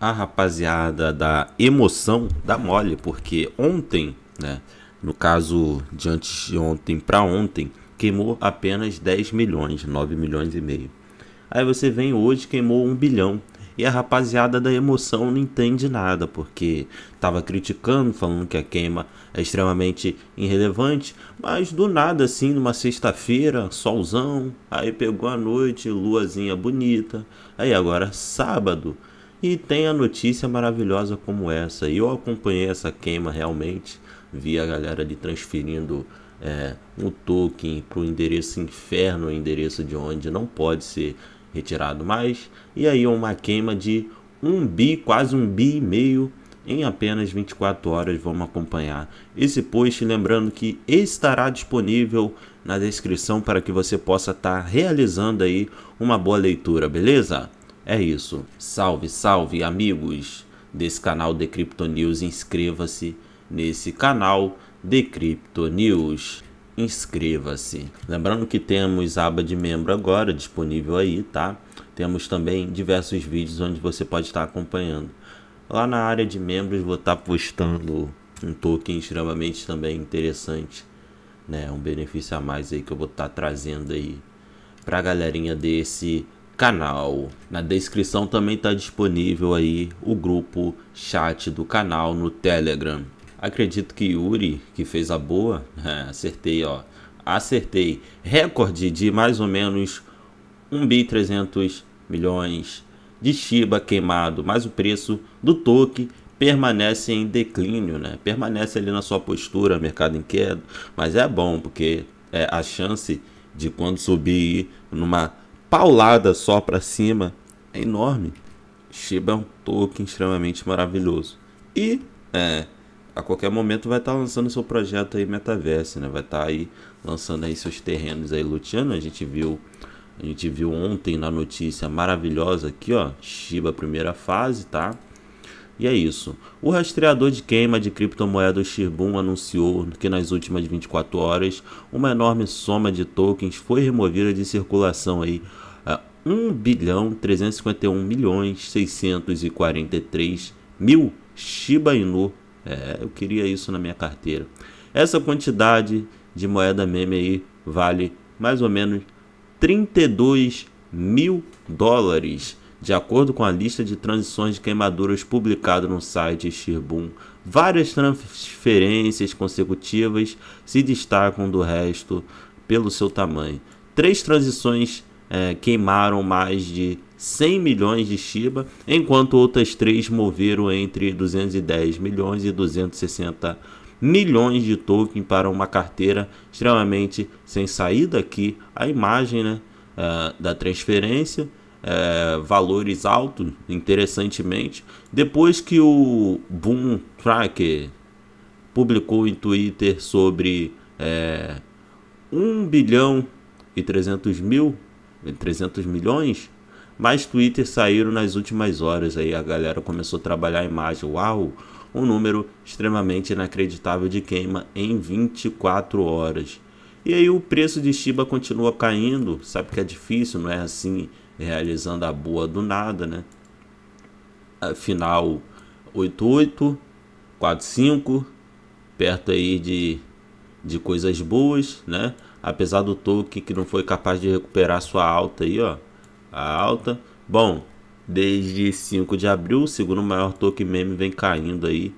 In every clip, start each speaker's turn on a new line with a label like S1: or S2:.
S1: a rapaziada da emoção dá mole, porque ontem, né, no caso de antes de ontem para ontem, queimou apenas 10 milhões, 9 milhões e meio. Aí você vem hoje, queimou 1 bilhão. E a rapaziada da emoção não entende nada, porque estava criticando, falando que a queima é extremamente irrelevante, mas do nada, assim, numa sexta-feira, solzão, aí pegou a noite, luazinha bonita, aí agora sábado, e tem a notícia maravilhosa como essa. E eu acompanhei essa queima realmente, vi a galera ali transferindo é, um token para o endereço inferno, o endereço de onde não pode ser retirado mais. E aí uma queima de um bi, quase um bi e meio em apenas 24 horas. Vamos acompanhar esse post, lembrando que estará disponível na descrição para que você possa estar tá realizando aí uma boa leitura, beleza? É isso. Salve, salve, amigos desse canal Crypto News. Inscreva-se nesse canal Crypto News. Inscreva-se. Lembrando que temos aba de membro agora disponível aí, tá? Temos também diversos vídeos onde você pode estar acompanhando. Lá na área de membros vou estar postando um token extremamente também interessante, né? Um benefício a mais aí que eu vou estar trazendo aí para a galerinha desse canal. Na descrição também está disponível aí o grupo chat do canal no Telegram. Acredito que Yuri, que fez a boa, é, acertei, ó. Acertei. Recorde de mais ou menos 1.300 300 milhões de Shiba queimado, mas o preço do token permanece em declínio, né? Permanece ali na sua postura, mercado em queda, mas é bom porque é a chance de quando subir numa paulada só para cima é enorme. Shiba é um token extremamente maravilhoso. E é, a qualquer momento vai estar tá lançando seu projeto aí metaverse, né? Vai estar tá aí lançando aí seus terrenos aí luteando. A gente viu a gente viu ontem na notícia maravilhosa aqui, ó, Shiba primeira fase, tá? E é isso. O rastreador de queima de criptomoedas Shibun anunciou que nas últimas 24 horas uma enorme soma de tokens foi removida de circulação aí a é, 1 bilhão 351 milhões 643 mil Shiba Inu. É, eu queria isso na minha carteira. Essa quantidade de moeda meme aí vale mais ou menos 32 mil dólares. De acordo com a lista de transições de queimaduras publicada no site Shirbun, várias transferências consecutivas se destacam do resto pelo seu tamanho. Três transições é, queimaram mais de 100 milhões de Shiba, enquanto outras três moveram entre 210 milhões e 260 milhões de token para uma carteira extremamente sem saída aqui. A imagem né, é, da transferência é, valores altos, interessantemente. Depois que o Boom Tracker publicou em Twitter sobre é, 1 bilhão e 300 mil, 300 milhões, mais Twitter saíram nas últimas horas aí, a galera começou a trabalhar a imagem, uau, um número extremamente inacreditável de queima em 24 horas. E aí o preço de Shiba continua caindo, sabe que é difícil, não é assim realizando a boa do nada, né? Final 88, 45, perto aí de, de coisas boas, né? Apesar do Tolkien que não foi capaz de recuperar sua alta aí, ó, a alta. Bom, desde 5 de abril, segundo maior token meme vem caindo aí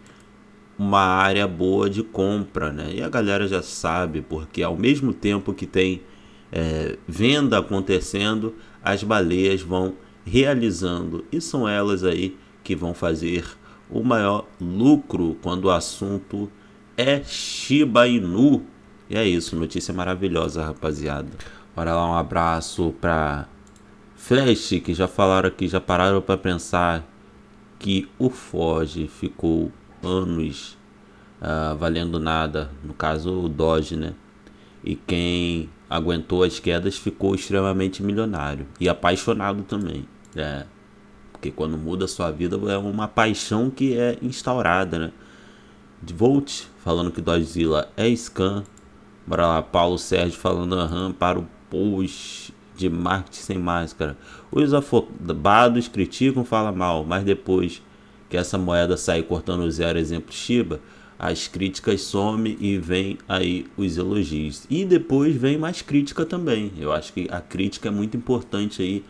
S1: uma área boa de compra, né? E a galera já sabe, porque ao mesmo tempo que tem é, venda acontecendo, as baleias vão realizando e são elas aí que vão fazer o maior lucro quando o assunto é Shiba Inu. E é isso, notícia maravilhosa, rapaziada. Bora lá, um abraço para Flash, que já falaram aqui, já pararam para pensar que o Foge ficou anos uh, valendo nada, no caso o Doge, né? E quem aguentou as quedas, ficou extremamente milionário e apaixonado também. É, porque quando muda a sua vida é uma paixão que é instaurada, né? De Volt falando que Dozilla é scan. Bora lá, Paulo Sérgio falando aham para o post de marketing sem máscara. Os afobados criticam, fala mal, mas depois que essa moeda sair cortando zero, exemplo Shiba, as críticas somem e vem aí os elogios. E depois vem mais crítica também. Eu acho que a crítica é muito importante aí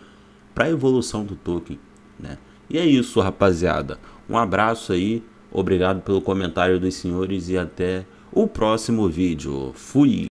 S1: para a evolução do Tolkien, né? E é isso, rapaziada. Um abraço aí, obrigado pelo comentário dos senhores e até o próximo vídeo. Fui!